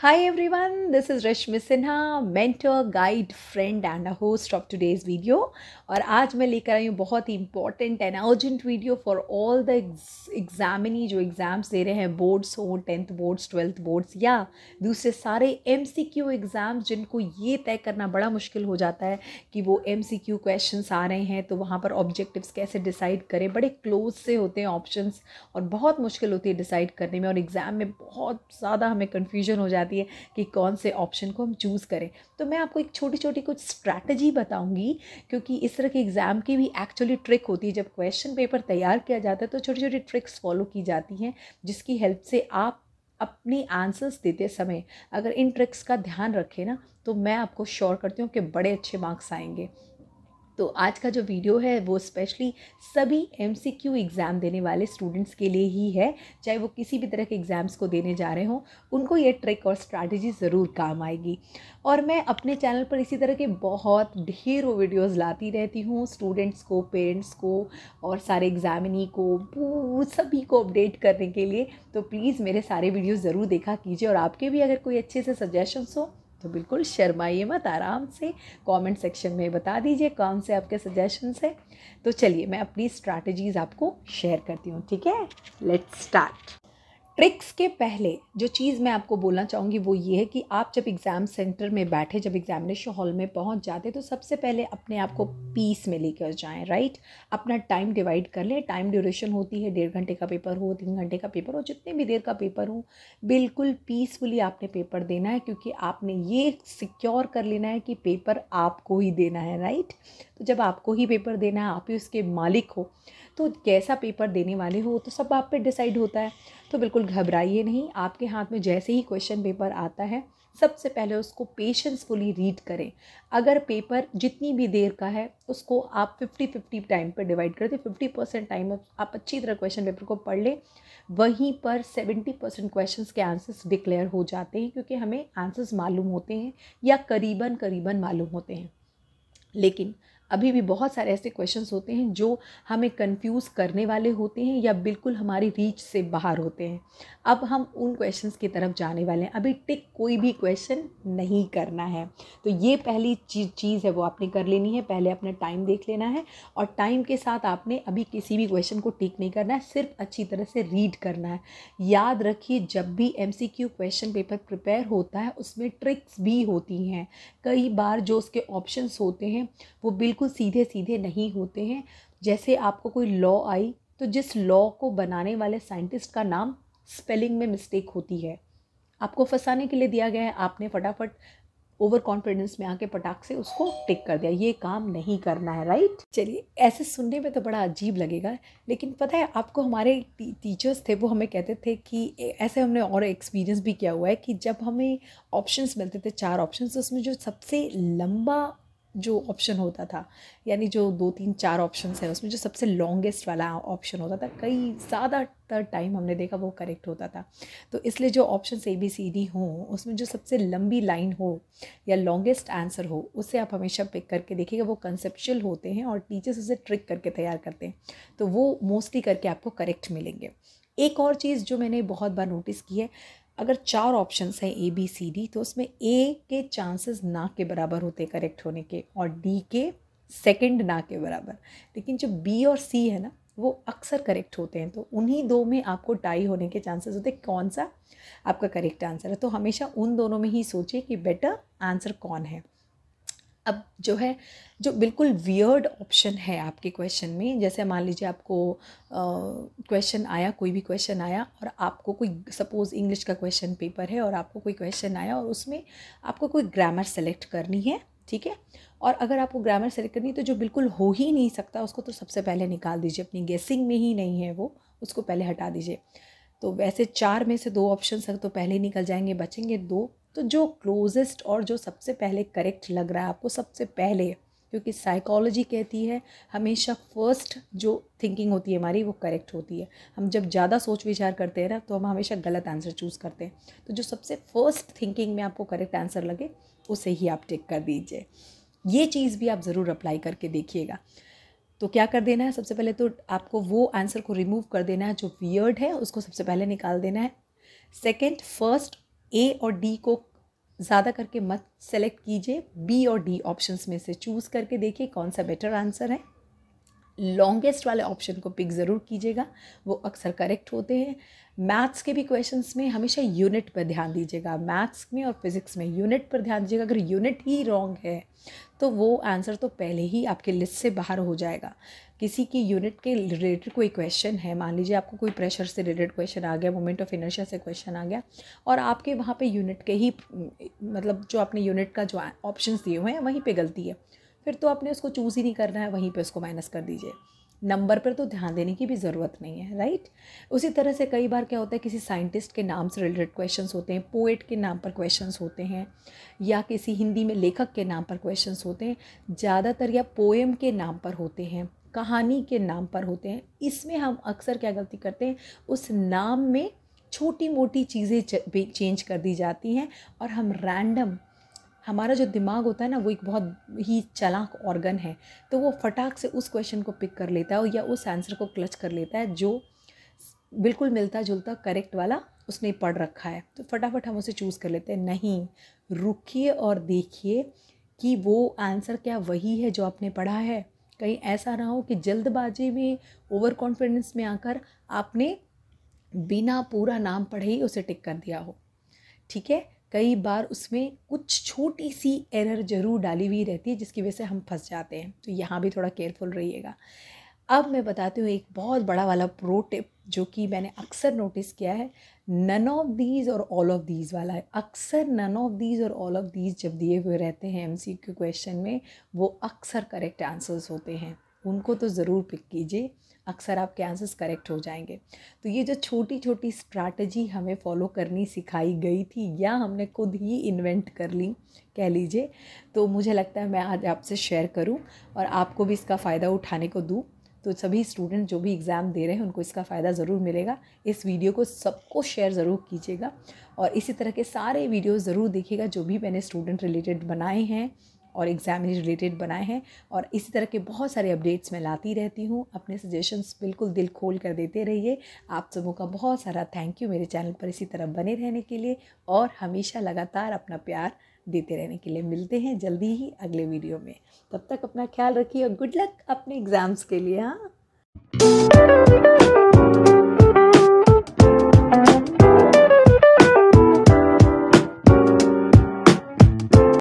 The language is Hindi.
Hi everyone, this is Rashmi Sinha, mentor, guide, friend and a host of today's video. और आज मैं लेकर आई हूँ बहुत ही important and urgent video for all the examinee जो एग्ज़ाम्स दे रहे हैं बोर्ड्स हो टेंथ बोर्ड्स ट्वेल्थ बोर्ड्स या दूसरे सारे एम सी क्यू एग्ज़ाम्स जिनको ये तय करना बड़ा मुश्किल हो जाता है कि वो एम सी क्यू क्वेश्चन आ रहे हैं तो वहाँ पर ऑब्जेक्टिव्स कैसे डिसाइड करें बड़े क्लोज से होते हैं ऑप्शन और बहुत मुश्किल होती है डिसाइड करने में और एग्ज़ाम में बहुत ज़्यादा हमें कन्फ्यूजन हो जाता है जाती है कि कौन से ऑप्शन को हम चूज़ करें तो मैं आपको एक छोटी छोटी कुछ स्ट्रैटेजी बताऊंगी क्योंकि इस तरह के एग्ज़ाम की भी एक्चुअली ट्रिक होती है जब क्वेश्चन पेपर तैयार किया जाता है तो छोटी छोटी ट्रिक्स फॉलो की जाती हैं जिसकी हेल्प से आप अपनी आंसर्स देते समय अगर इन ट्रिक्स का ध्यान रखें ना तो मैं आपको श्योर करती हूँ कि बड़े अच्छे मार्क्स आएंगे तो आज का जो वीडियो है वो स्पेशली सभी एम एग्ज़ाम देने वाले स्टूडेंट्स के लिए ही है चाहे वो किसी भी तरह के एग्ज़ाम्स को देने जा रहे हों उनको ये ट्रिक और स्ट्रैटेजी ज़रूर काम आएगी और मैं अपने चैनल पर इसी तरह के बहुत ढेरों वीडियोस लाती रहती हूँ स्टूडेंट्स को पेरेंट्स को और सारे एग्ज़ामिनी को सभी को अपडेट करने के लिए तो प्लीज़ मेरे सारे वीडियो ज़रूर देखा कीजिए और आपके भी अगर कोई अच्छे से सजेशंस हो तो बिल्कुल शर्माइए मत आराम से कमेंट सेक्शन में बता दीजिए कौन से आपके सजेशंस हैं तो चलिए मैं अपनी स्ट्रैटेजीज़ आपको शेयर करती हूँ ठीक है लेट्स स्टार्ट ट्रिक्स के पहले जो चीज़ मैं आपको बोलना चाहूँगी वो ये है कि आप जब एग्ज़ाम सेंटर में बैठे जब एग्ज़ामिनेशन हॉल में पहुँच जाते तो सबसे पहले अपने आप को पीस में लेकर जाएं राइट अपना टाइम डिवाइड कर लें टाइम ड्यूरेशन होती है डेढ़ घंटे का पेपर हो तीन घंटे का पेपर हो जितने भी देर का पेपर हो बिल्कुल पीसफुली आपने पेपर देना है क्योंकि आपने ये सिक्योर कर लेना है कि पेपर आपको ही देना है राइट तो जब आपको ही पेपर देना है आप ही उसके मालिक हो तो कैसा पेपर देने वाले हो तो सब आप पे डिसाइड होता है तो बिल्कुल घबराइए नहीं आपके हाथ में जैसे ही क्वेश्चन पेपर आता है सबसे पहले उसको पेशेंसफुली रीड करें अगर पेपर जितनी भी देर का है उसको आप फिफ्टी फिफ्टी टाइम पर डिवाइड कर दें फिफ्टी परसेंट टाइम आप अच्छी तरह क्वेश्चन पेपर को पढ़ लें वहीं पर सेवेंटी परसेंट क्वेश्चन के आंसर्स डिक्लेयर हो जाते हैं क्योंकि हमें आंसर्स मालूम होते हैं या करीबन करीबन मालूम होते हैं लेकिन अभी भी बहुत सारे ऐसे क्वेश्चंस होते हैं जो हमें कंफ्यूज करने वाले होते हैं या बिल्कुल हमारी रीच से बाहर होते हैं अब हम उन क्वेश्चंस की तरफ जाने वाले हैं अभी टिक कोई भी क्वेश्चन नहीं करना है तो ये पहली चीज़ चीज़ है वो आपने कर लेनी है पहले अपना टाइम देख लेना है और टाइम के साथ आपने अभी किसी भी क्वेश्चन को टिक नहीं करना है सिर्फ अच्छी तरह से रीड करना है याद रखिए जब भी एम क्वेश्चन पेपर प्रिपेयर होता है उसमें ट्रिक्स भी होती हैं कई बार जो उसके ऑप्शन होते हैं वो बिल्कुल बिल्कुल सीधे सीधे नहीं होते हैं जैसे आपको कोई लॉ आई तो जिस लॉ को बनाने वाले साइंटिस्ट का नाम स्पेलिंग में मिस्टेक होती है आपको फंसाने के लिए दिया गया है आपने फटाफट ओवर कॉन्फिडेंस में आके पटाख से उसको टिक कर दिया ये काम नहीं करना है राइट चलिए ऐसे सुनने में तो बड़ा अजीब लगेगा लेकिन पता है आपको हमारे टी, टीचर्स थे वो हमें कहते थे कि ऐसे हमने और एक्सपीरियंस भी किया हुआ है कि जब हमें ऑप्शंस मिलते थे चार ऑप्शंस उसमें जो सबसे लंबा जो ऑप्शन होता था यानी जो दो तीन चार ऑप्शन है उसमें जो सबसे लॉन्गेस्ट वाला ऑप्शन होता था कई ज़्यादातर टाइम हमने देखा वो करेक्ट होता था तो इसलिए जो option A B C D हों उसमें जो सबसे लंबी लाइन हो या लॉन्गेस्ट आंसर हो उसे आप हमेशा पिक करके देखिएगा वो कंसेप्चुअल होते हैं और टीचर्स उसे ट्रिक करके तैयार करते हैं तो वो मोस्टली करके आपको करेक्ट मिलेंगे एक और चीज़ जो मैंने बहुत बार नोटिस की है अगर चार ऑप्शन हैं ए बी सी डी तो उसमें ए के चांसेस ना के बराबर होते करेक्ट होने के और डी के सेकंड ना के बराबर लेकिन जो बी और सी है ना वो अक्सर करेक्ट होते हैं तो उन्हीं दो में आपको टाई होने के चांसेस होते कौन सा आपका करेक्ट आंसर है तो हमेशा उन दोनों में ही सोचिए कि बेटर आंसर कौन है अब जो है जो बिल्कुल वियर्ड ऑप्शन है आपके क्वेश्चन में जैसे मान लीजिए आपको क्वेश्चन आया कोई भी क्वेश्चन आया और आपको कोई सपोज़ इंग्लिश का क्वेश्चन पेपर है और आपको कोई क्वेश्चन आया और उसमें आपको कोई ग्रामर सेलेक्ट करनी है ठीक है और अगर आपको ग्रामर सेलेक्ट करनी है तो जो बिल्कुल हो ही नहीं सकता उसको तो सबसे पहले निकाल दीजिए अपनी गेसिंग में ही नहीं है वो उसको पहले हटा दीजिए तो वैसे चार में से दो ऑप्शन तो पहले निकल जाएंगे बचेंगे दो तो जो क्लोजेस्ट और जो सबसे पहले करेक्ट लग रहा है आपको सबसे पहले क्योंकि साइकोलॉजी कहती है हमेशा फर्स्ट जो थिंकिंग होती है हमारी वो करेक्ट होती है हम जब ज़्यादा सोच विचार करते हैं ना तो हम हमेशा गलत आंसर चूज़ करते हैं तो जो सबसे फर्स्ट थिंकिंग में आपको करेक्ट आंसर लगे उसे ही आप टिक कर दीजिए ये चीज़ भी आप ज़रूर अप्लाई करके देखिएगा तो क्या कर देना है सबसे पहले तो आपको वो आंसर को रिमूव कर देना है जो वियर्ड है उसको सबसे पहले निकाल देना है सेकेंड फर्स्ट ए और डी को ज़्यादा करके मत सेलेक्ट कीजिए बी और डी ऑप्शंस में से चूज़ करके देखिए कौन सा बेटर आंसर है लॉन्गेस्ट वाले ऑप्शन को पिक ज़रूर कीजिएगा वो अक्सर करेक्ट होते हैं मैथ्स के भी क्वेश्चंस में हमेशा यूनिट पर ध्यान दीजिएगा मैथ्स में और फिज़िक्स में यूनिट पर ध्यान दीजिएगा अगर यूनिट ही रॉन्ग है तो वो आंसर तो पहले ही आपके लिस्ट से बाहर हो जाएगा किसी की यूनिट के रिलेटेड कोई क्वेश्चन है मान लीजिए आपको कोई प्रेशर से रिलेटेड क्वेश्चन आ गया मोमेंट ऑफ इनर्शिया से क्वेश्चन आ गया और आपके वहाँ पे यूनिट के ही मतलब जो आपने यूनिट का जो ऑप्शंस दिए हुए हैं वहीं पे गलती है फिर तो आपने उसको चूज़ ही नहीं करना है वहीं पर उसको माइनस कर दीजिए नंबर पर तो ध्यान देने की भी ज़रूरत नहीं है राइट उसी तरह से कई बार क्या होता है किसी साइंटिस्ट के नाम से रिलेटेड क्वेश्चंस होते हैं पोएट के नाम पर क्वेश्चंस होते हैं या किसी हिंदी में लेखक के नाम पर क्वेश्चंस होते हैं ज़्यादातर या पोएम के नाम पर होते हैं कहानी के नाम पर होते हैं इसमें हम अक्सर क्या गलती करते हैं उस नाम में छोटी मोटी चीज़ें चेंज कर दी जाती हैं और हम रैंडम हमारा जो दिमाग होता है ना वो एक बहुत ही चलाक ऑर्गन है तो वो फटाक से उस क्वेश्चन को पिक कर लेता है या उस आंसर को क्लच कर लेता है जो बिल्कुल मिलता जुलता करेक्ट वाला उसने पढ़ रखा है तो फटाफट हम उसे चूज़ कर लेते हैं नहीं रुकिए और देखिए कि वो आंसर क्या वही है जो आपने पढ़ा है कहीं ऐसा ना हो कि जल्दबाजी में ओवर कॉन्फिडेंस में आकर आपने बिना पूरा नाम पढ़े ही उसे टिक कर दिया हो ठीक है कई बार उसमें कुछ छोटी सी एरर ज़रूर डाली हुई रहती है जिसकी वजह से हम फंस जाते हैं तो यहाँ भी थोड़ा केयरफुल रहिएगा अब मैं बताती हूँ एक बहुत बड़ा वाला प्रो टिप जो कि मैंने अक्सर नोटिस किया है नन ऑफ दीज और ऑल ऑफ दीज वाला है अक्सर नन ऑफ दीज और ऑल ऑफ दीज जब दिए हुए रहते हैं एम क्वेश्चन में वो अक्सर करेक्ट आंसर्स होते हैं उनको तो ज़रूर पिक कीजिए अक्सर आपके आंसर्स करेक्ट हो जाएंगे तो ये जो छोटी छोटी स्ट्रैटेजी हमें फॉलो करनी सिखाई गई थी या हमने खुद ही इन्वेंट कर ली कह लीजिए तो मुझे लगता है मैं आज आपसे शेयर करूं और आपको भी इसका फ़ायदा उठाने को दूं तो सभी स्टूडेंट जो भी एग्ज़ाम दे रहे हैं उनको इसका फ़ायदा ज़रूर मिलेगा इस वीडियो को सबको शेयर ज़रूर कीजिएगा और इसी तरह के सारे वीडियो ज़रूर देखिएगा जो भी मैंने स्टूडेंट रिलेटेड बनाए हैं और एग्ज़ाम रिलेटेड बनाए हैं और इसी तरह के बहुत सारे अपडेट्स मैं लाती रहती हूँ अपने सजेशंस बिल्कुल दिल खोल कर देते रहिए आप सबों का बहुत सारा थैंक यू मेरे चैनल पर इसी तरह बने रहने के लिए और हमेशा लगातार अपना प्यार देते रहने के लिए मिलते हैं जल्दी ही अगले वीडियो में तब तक अपना ख्याल रखिए और गुड लक अपने एग्ज़ाम्स के लिए हाँ